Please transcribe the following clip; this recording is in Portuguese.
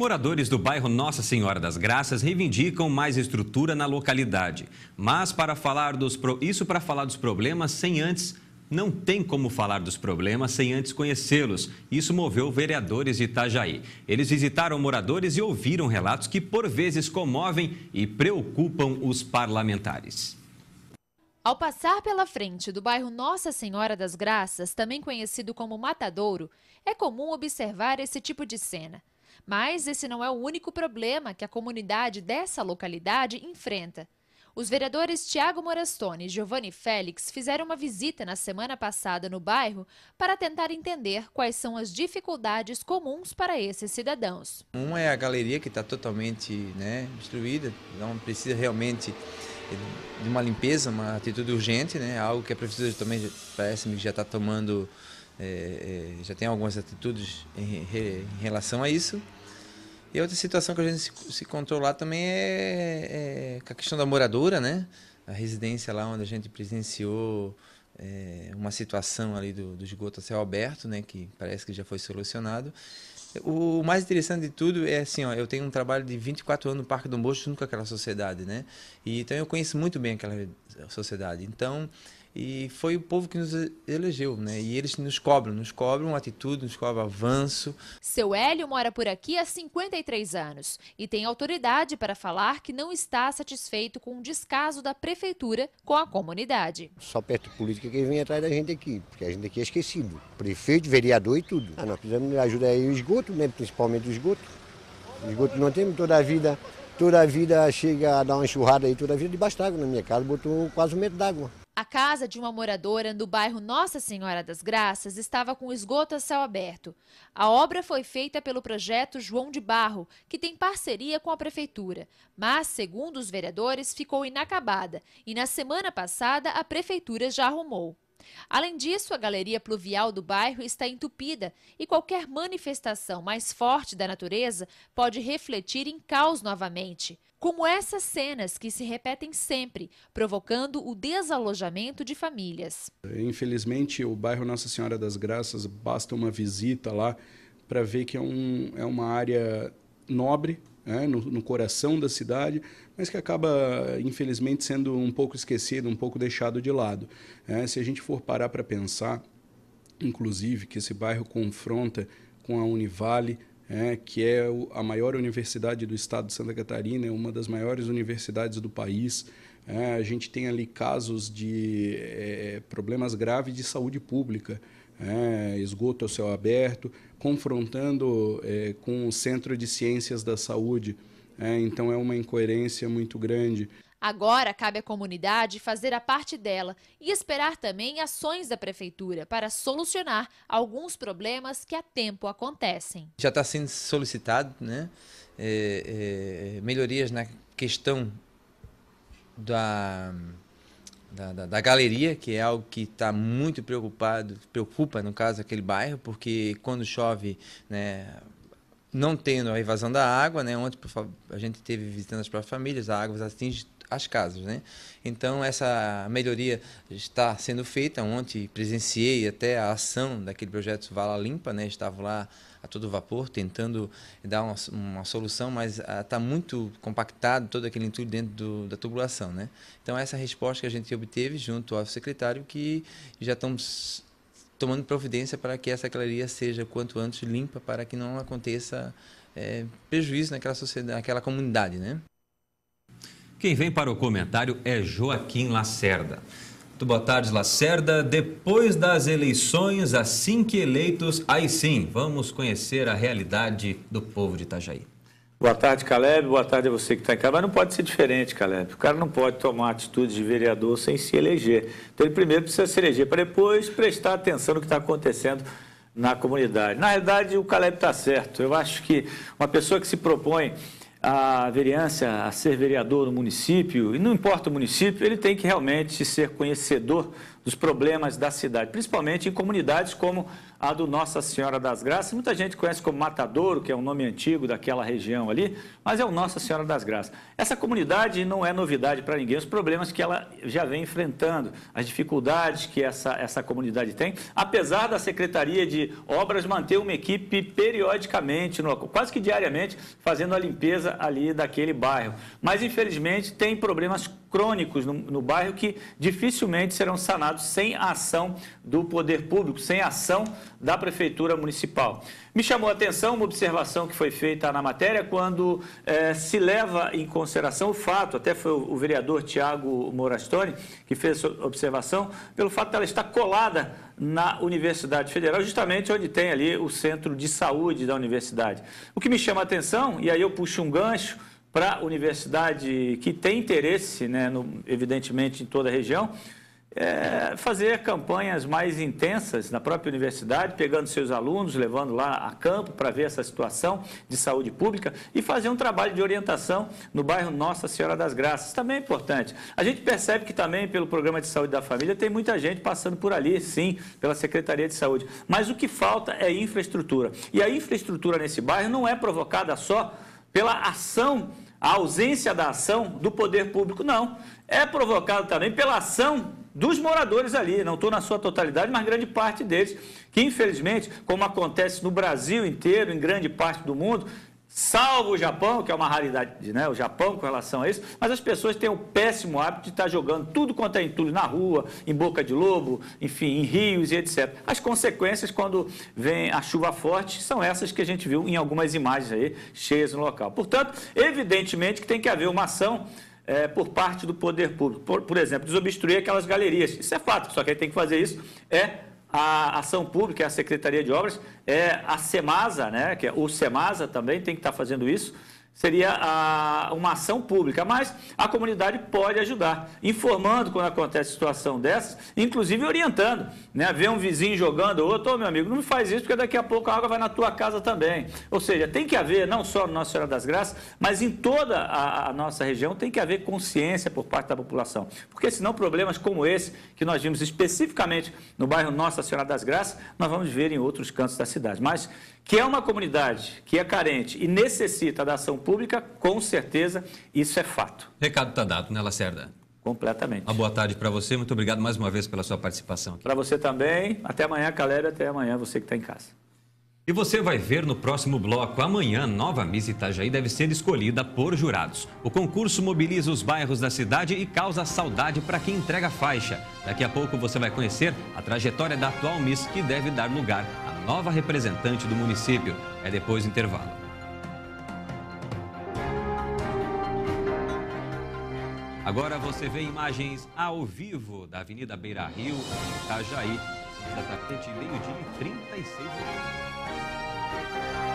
Moradores do bairro Nossa Senhora das Graças reivindicam mais estrutura na localidade. Mas para falar dos pro... isso para falar dos problemas sem antes não tem como falar dos problemas sem antes conhecê-los. Isso moveu vereadores de Itajaí. Eles visitaram moradores e ouviram relatos que por vezes comovem e preocupam os parlamentares. Ao passar pela frente do bairro Nossa Senhora das Graças, também conhecido como Matadouro, é comum observar esse tipo de cena. Mas esse não é o único problema que a comunidade dessa localidade enfrenta. Os vereadores Tiago Morastone e Giovanni Félix fizeram uma visita na semana passada no bairro para tentar entender quais são as dificuldades comuns para esses cidadãos. Uma é a galeria que está totalmente né, destruída, então precisa realmente eh, de uma limpeza, uma atitude urgente, né, algo que a prefeitura também parece-me que já está tomando é, é, já tem algumas atitudes em, em, relação a isso. E outra situação que a gente se, se encontrou lá também é, é a questão da moradora, né? A residência lá onde a gente presenciou é, uma situação ali do, do esgoto a céu aberto, né? Que parece que já foi solucionado. O mais interessante de tudo é assim, ó, eu tenho um trabalho de 24 anos no Parque do Bosco junto com aquela sociedade, né? E, então eu conheço muito bem aquela sociedade. Então e foi o povo que nos elegeu, né? E eles nos cobram, nos cobram atitude, nos cobram avanço. Seu Hélio mora por aqui há 53 anos e tem autoridade para falar que não está satisfeito com o descaso da prefeitura com a comunidade. Só perto política que vem atrás da gente aqui, porque a gente aqui é esquecido. Prefeito, vereador e tudo. Ah, nós precisamos ajudar aí o esgoto, né? principalmente o esgoto. O esgoto não temos toda a vida, toda a vida chega a dar uma enxurrada aí, toda a vida debaixo d'água na minha casa, botou quase um metro d'água. A casa de uma moradora no bairro Nossa Senhora das Graças estava com esgoto a céu aberto. A obra foi feita pelo projeto João de Barro, que tem parceria com a prefeitura, mas, segundo os vereadores, ficou inacabada e na semana passada a prefeitura já arrumou. Além disso, a galeria pluvial do bairro está entupida e qualquer manifestação mais forte da natureza pode refletir em caos novamente, como essas cenas que se repetem sempre, provocando o desalojamento de famílias. Infelizmente, o bairro Nossa Senhora das Graças, basta uma visita lá para ver que é, um, é uma área nobre é, no, no, coração da cidade, mas que acaba, infelizmente, sendo um pouco esquecido, um pouco deixado de lado. É, se a gente for parar para pensar, inclusive, que esse bairro confronta com a Univale, é, que é a maior universidade do estado de Santa Catarina, é uma das maiores universidades do país. a gente tem ali casos de eh, problemas graves de saúde pública, esgoto ao céu aberto, confrontando é, com o Centro de Ciências da Saúde. É, então é uma incoerência muito grande. Agora cabe à comunidade fazer a parte dela e esperar também ações da prefeitura para solucionar alguns problemas que há tempo acontecem. Já está sendo solicitado né, é, é melhorias na questão da da, da, da, galeria, que é algo que está muito preocupado, preocupa, no caso, aquele bairro, porque quando chove, né, não tendo a evasão da água, né, ontem a gente teve visitando as próprias famílias, a água atinge as casas. Né? Então, essa melhoria está sendo feita. Ontem presenciei até a ação daquele projeto Vala Limpa, né? estava lá a todo vapor, tentando dar uma, uma solução, mas está ah, uh, muito compactado todo aquele entulho dentro do, da tubulação. Né? Então, essa resposta que a gente obteve junto ao secretário, que já estamos tomando providência para que essa galeria seja quanto antes limpa, para que não aconteça é, prejuízo naquela sociedade, naquela comunidade, né? Quem vem para o comentário é Joaquim Lacerda. Muito boa tarde, Lacerda. Depois das eleições, assim que eleitos, aí sim, vamos conhecer a realidade do povo de Itajaí. Boa tarde, Caleb. Boa tarde a você que está em casa. Mas não pode ser diferente, Caleb. O cara não pode tomar atitude de vereador sem se eleger. Então, ele primeiro precisa se eleger para depois prestar atenção no que está acontecendo na comunidade. Na verdade, o Caleb está certo. Eu acho que uma pessoa que se propõe a vereança, a ser vereador no município, e não importa o município, ele tem que realmente ser conhecedor dos problemas da cidade, principalmente em comunidades como a do Nossa Senhora das Graças. Muita gente conhece como Matadouro, que é um nome antigo daquela região ali, mas é o Nossa Senhora das Graças. Essa comunidade não é novidade para ninguém, os problemas que ela já vem enfrentando, as dificuldades que essa, essa comunidade tem, apesar da Secretaria de Obras manter uma equipe periodicamente, no, quase que diariamente, fazendo a limpeza ali daquele bairro. Mas, infelizmente, tem problemas crônicos no, no bairro que dificilmente serão sanados sem ação do poder público, sem ação da Prefeitura Municipal. Me chamou a atenção uma observação que foi feita na matéria quando eh, se leva em consideração o fato, até foi o, vereador Tiago Morastoni que fez essa observação, pelo fato dela de estar colada na Universidade Federal, justamente onde tem ali o centro de saúde da universidade. O que me chama a atenção, e aí eu puxo um gancho para a universidade que tem interesse, né, no, evidentemente, em toda a região, é fazer campanhas mais intensas na própria universidade, pegando seus alunos, levando lá a campo para ver essa situação de saúde pública e fazer um trabalho de orientação no bairro Nossa Senhora das Graças. Também é importante. A gente percebe que também pelo programa de saúde da família tem muita gente passando por ali, sim, pela Secretaria de Saúde. Mas o que falta é infraestrutura. E a infraestrutura nesse bairro não é provocada só pela ação, a ausência da ação do poder público, não. É provocado também pela ação dos moradores ali, não estou na sua totalidade, mas grande parte deles, que infelizmente, como acontece no Brasil inteiro, em grande parte do mundo, salvo o Japão, que é uma raridade, né? O Japão com relação a isso, mas as pessoas têm o péssimo hábito de estar jogando tudo quanto é entulho na rua, em boca de lobo, enfim, em rios e etc. As consequências, quando vem a chuva forte, são essas que a gente viu em algumas imagens aí, cheias no local. Portanto, evidentemente que tem que haver uma ação é, por parte do poder público. Por, por exemplo, desobstruir aquelas galerias. Isso é fato, só que ele tem que fazer isso é a ação pública, a Secretaria de Obras, é a SEMASA, né, que é o SEMASA também tem que estar fazendo isso, seria a, uma ação pública, mas a comunidade pode ajudar, informando quando acontece situação dessas, inclusive orientando, né? Ver um vizinho jogando outro, oh, meu amigo, não me faz isso, porque daqui a pouco a água vai na tua casa também. Ou seja, tem que haver, não só no Nossa Senhora das Graças, mas em toda a, a nossa região, tem que haver consciência por parte da população, porque senão problemas como esse, que nós vimos especificamente no bairro Nossa Senhora das Graças, nós vamos ver em outros cantos da cidade. Mas que é uma comunidade que é carente e necessita da ação pública, com certeza isso é fato. Recado está dado, né, Lacerda? Completamente. Uma boa tarde para você, muito obrigado mais uma vez pela sua participação. Para você também, até amanhã, galera, até amanhã, você que está em casa. E você vai ver no próximo bloco. Amanhã, Nova Miss Itajaí deve ser escolhida por jurados. O concurso mobiliza os bairros da cidade e causa saudade para quem entrega a faixa. Daqui a pouco você vai conhecer a trajetória da atual Miss que deve dar lugar à nova representante do município. É depois do intervalo. Agora você vê imagens ao vivo da Avenida Beira Rio, em Itajaí, exatamente tá meio-dia e 36 minutos.